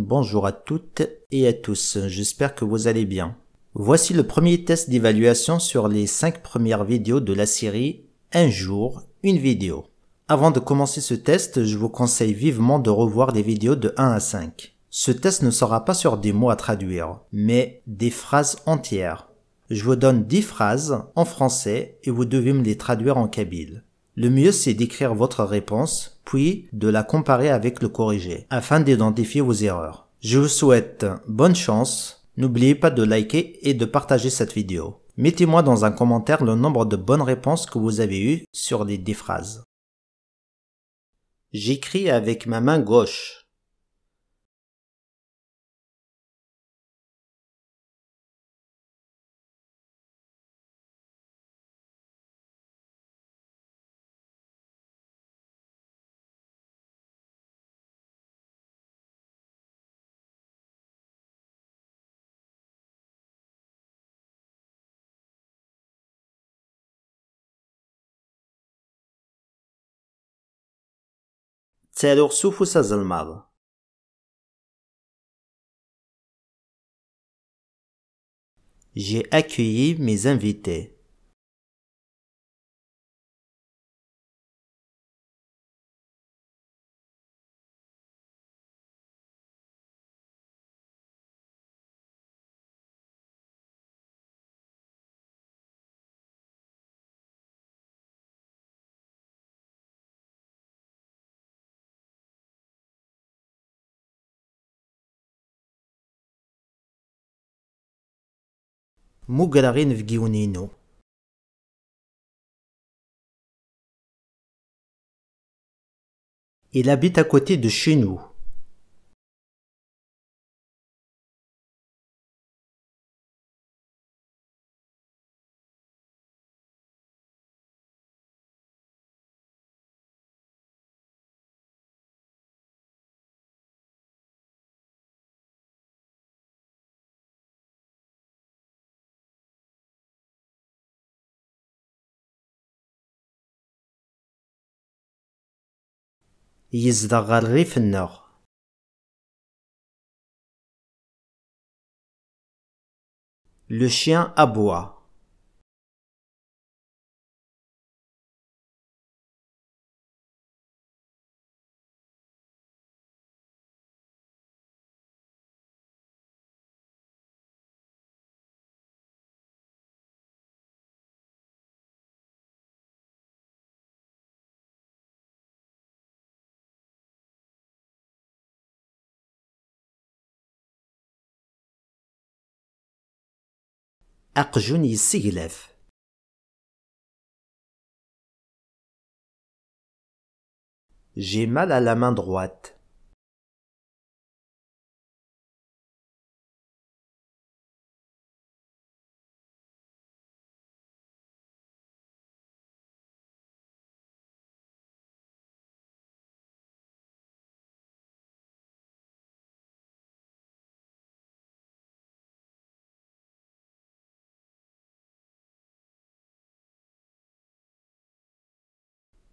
bonjour à toutes et à tous, j'espère que vous allez bien. Voici le premier test d'évaluation sur les 5 premières vidéos de la série Un jour, une vidéo. Avant de commencer ce test, je vous conseille vivement de revoir les vidéos de 1 à 5. Ce test ne sera pas sur des mots à traduire, mais des phrases entières. Je vous donne 10 phrases en français et vous devez me les traduire en kabyle. Le mieux c'est d'écrire votre réponse puis de la comparer avec le corrigé, afin d'identifier vos erreurs. Je vous souhaite bonne chance, n'oubliez pas de liker et de partager cette vidéo. Mettez-moi dans un commentaire le nombre de bonnes réponses que vous avez eues sur les 10 phrases. J'écris avec ma main gauche. C'est s ufus azelmaḍ. J'ai accueilli mes invités. Il habite à côté de chez nous. yezdeɣ ɣer Le chien aboie. J'ai mal à la main droite.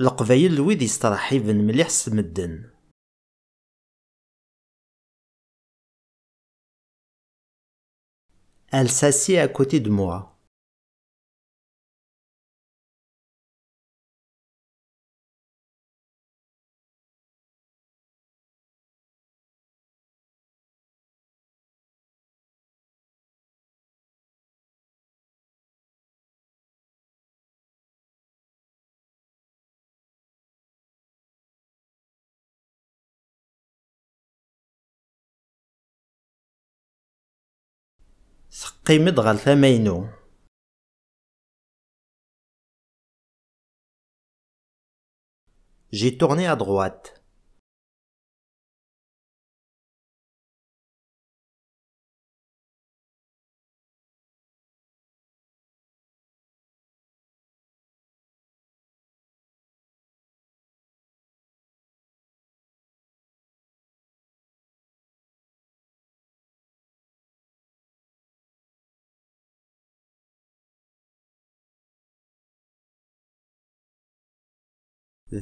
لقبيل الويد يسترحي بن مليح سمدن الساسي اكوتي دموع Qqimet ɣer J'ai tourné à droite.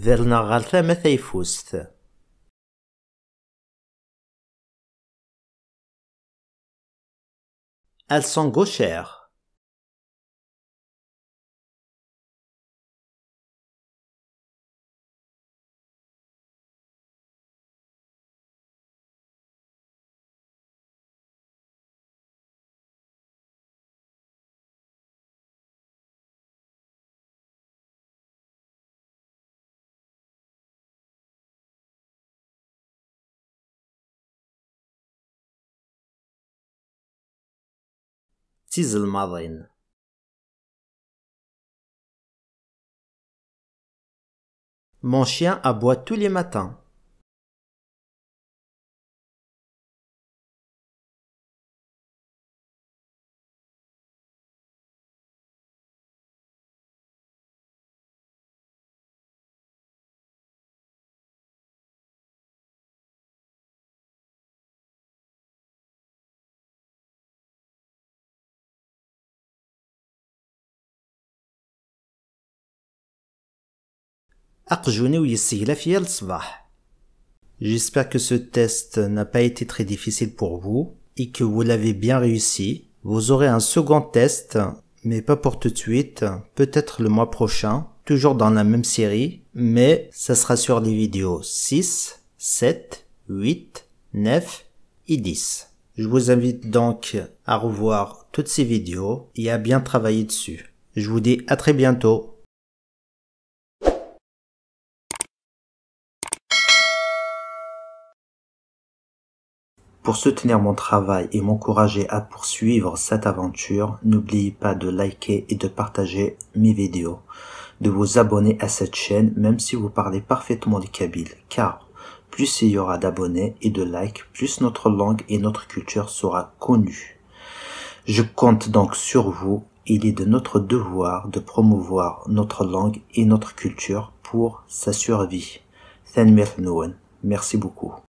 Derrneɣ ɣer Elles sont gauchères. Mon chien aboie tous les matins. J'espère que ce test n'a pas été très difficile pour vous et que vous l'avez bien réussi. Vous aurez un second test, mais pas pour tout de suite, peut-être le mois prochain, toujours dans la même série, mais ça sera sur les vidéos 6, 7, 8, 9 et 10. Je vous invite donc à revoir toutes ces vidéos et à bien travailler dessus. Je vous dis à très bientôt. Pour soutenir mon travail et m'encourager à poursuivre cette aventure, n'oubliez pas de liker et de partager mes vidéos, de vous abonner à cette chaîne même si vous parlez parfaitement le kabyle, car plus il y aura d'abonnés et de likes, plus notre langue et notre culture sera connue. Je compte donc sur vous, il est de notre devoir de promouvoir notre langue et notre culture pour sa survie. Merci beaucoup.